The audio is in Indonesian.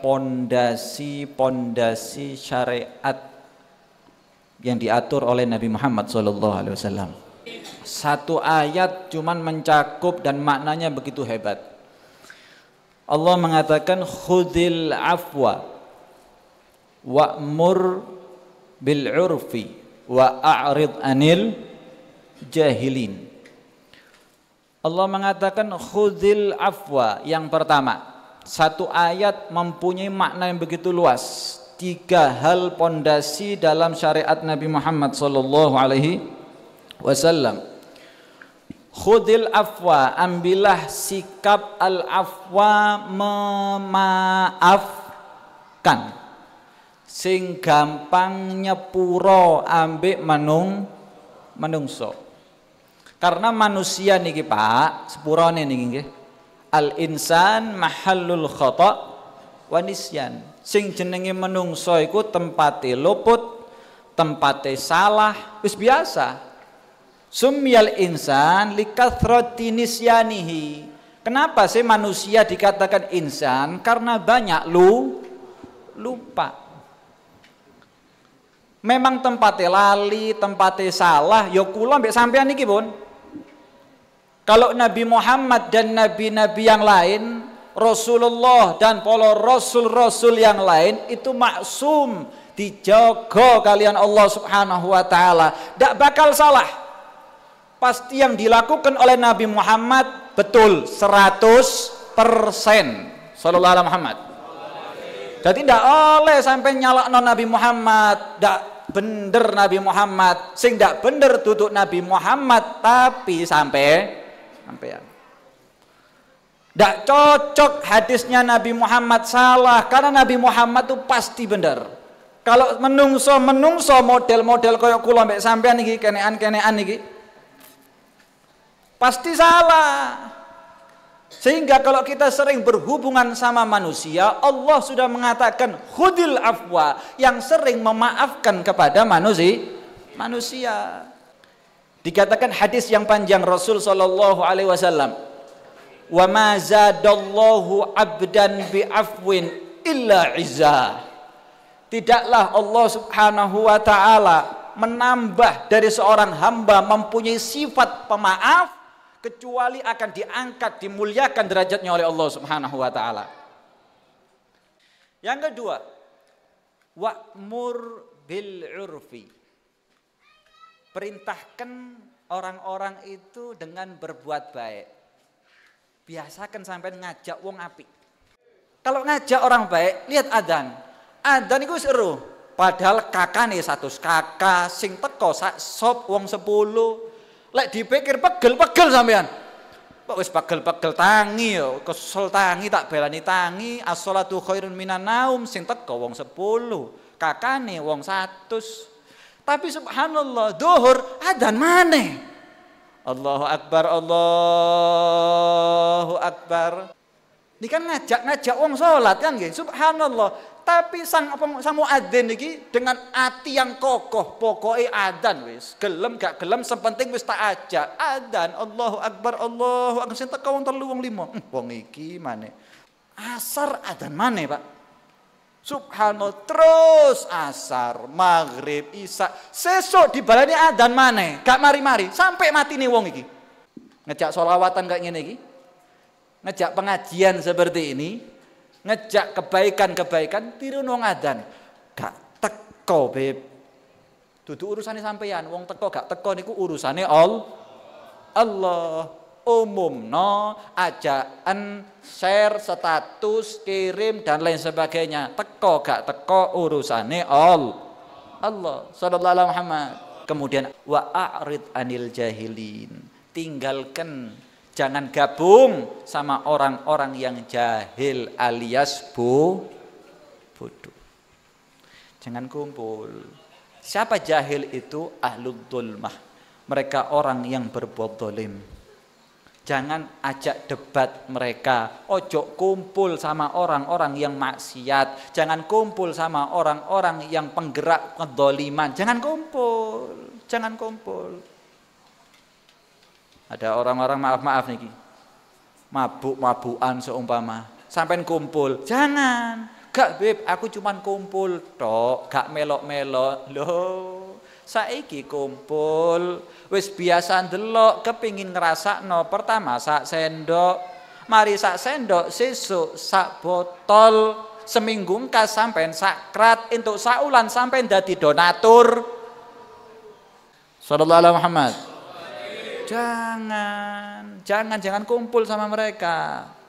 pondasi-pondasi syariat yang diatur oleh Nabi Muhammad SAW. Satu ayat cuman mencakup dan maknanya begitu hebat. Allah mengatakan khudil afwa wa mur bil urfi wa a'rid anil jahilin. Allah mengatakan khudil afwa yang pertama satu ayat mempunyai makna yang begitu luas tiga hal pondasi dalam syariat Nabi Muhammad sallallahu alaihi wasallam khudil afwa ambillah sikap al afwa memaafkan sing gampang nyepuro ambek manung manungso karena manusia niki Pak sepurone niki al-insan mahallul khata wa nisyan. Sing jenenge menungso iku tempate luput, tempate salah, wis biasa. Sumyal insan likathrati nisyanihi. Kenapa sih manusia dikatakan insan? Karena banyak lu lupa. Memang tempatnya lali, tempatnya salah, ya kula sampai sampean iki, Bun. Kalau Nabi Muhammad dan nabi-nabi yang lain, Rasulullah dan para rasul-rasul yang lain itu maksum, dijaga kalian Allah Subhanahu wa taala. Tidak bakal salah. Pasti yang dilakukan oleh Nabi Muhammad betul 100% sallallahu alaihi Muhammad. Jadi tidak oleh sampai non Nabi Muhammad, tidak bener Nabi Muhammad sing bender bener tutup Nabi Muhammad tapi sampai sampean. Tidak cocok hadisnya Nabi Muhammad salah karena Nabi Muhammad itu pasti benar. Kalau menungso menungso model-model koyok kulo sampai sampean iki kenean-kenean iki pasti salah. Sehingga kalau kita sering berhubungan sama manusia, Allah sudah mengatakan khudil afwa yang sering memaafkan kepada manusia. Manusia. Dikatakan hadis yang panjang Rasul sallallahu alaihi wasallam, "Wa ma zadallahu 'abdan bi afwin illa izza." Tidaklah Allah Subhanahu wa taala menambah dari seorang hamba mempunyai sifat pemaaf kecuali akan diangkat dimuliakan derajatnya oleh Allah Subhanahu wa taala. Yang kedua, wa'mur bil urfi. Perintahkan orang-orang itu dengan berbuat baik. Biasakan sampai ngajak wong api. Kalau ngajak orang baik, lihat adan. Adan itu seru. Padahal kakak nih satu kakak sing teko sak sop wong sepuluh. Lek dipikir pegel-pegel sampean. Pak wis pegel-pegel tangi yo, kesel tangi tak belani tangi, as khairun minan naum sing teko wong Kakak nih wong satu. Tapi subhanallah, duhur adan mana? Allahu Akbar, Allahu Akbar. Ini kan ngajak-ngajak uang sholat kan gitu. Subhanallah. Tapi sang sang muadzin ini dengan hati yang kokoh, pokoknya adan wis. Gelem gak gelem sepenting wis tak ajak. Adan Allahu Akbar, Allahu Akbar. Sing teko wong telu wong lima. Hm, wong iki mana? Asar adan mana Pak. Subhanallah terus asar, maghrib, isya. di dibalani adan mana? gak mari-mari sampai mati nih wong iki. Ngejak solawatan kayak gini iki. Ngejak pengajian seperti ini, ngejak kebaikan-kebaikan tiru wong adan Gak teko beb. tutu urusannya sampeyan, wong teko gak teko niku urusannya all Allah umumno ajaan share status kirim dan lain sebagainya teko gak teko urusane all Allah sallallahu alaihi Muhammad kemudian wa a'rid anil jahilin tinggalkan jangan gabung sama orang-orang yang jahil alias bu bodoh jangan kumpul siapa jahil itu ahlul dulmah mereka orang yang berbuat dolim Jangan ajak debat mereka. Ojo kumpul sama orang-orang yang maksiat. Jangan kumpul sama orang-orang yang penggerak kedoliman. Jangan kumpul. Jangan kumpul. Ada orang-orang maaf-maaf niki. mabuk mabuan seumpama. Sampai kumpul. Jangan. Gak beb, aku cuman kumpul tok, gak melok-melok. Loh, saiki kumpul wis biasa ndelok kepingin ngerasa no pertama sak sendok mari sak sendok sesuk sak botol seminggu engkas sampean sakrat entuk saulan sampean dadi donatur sallallahu alaihi Muhammad jangan jangan jangan kumpul sama mereka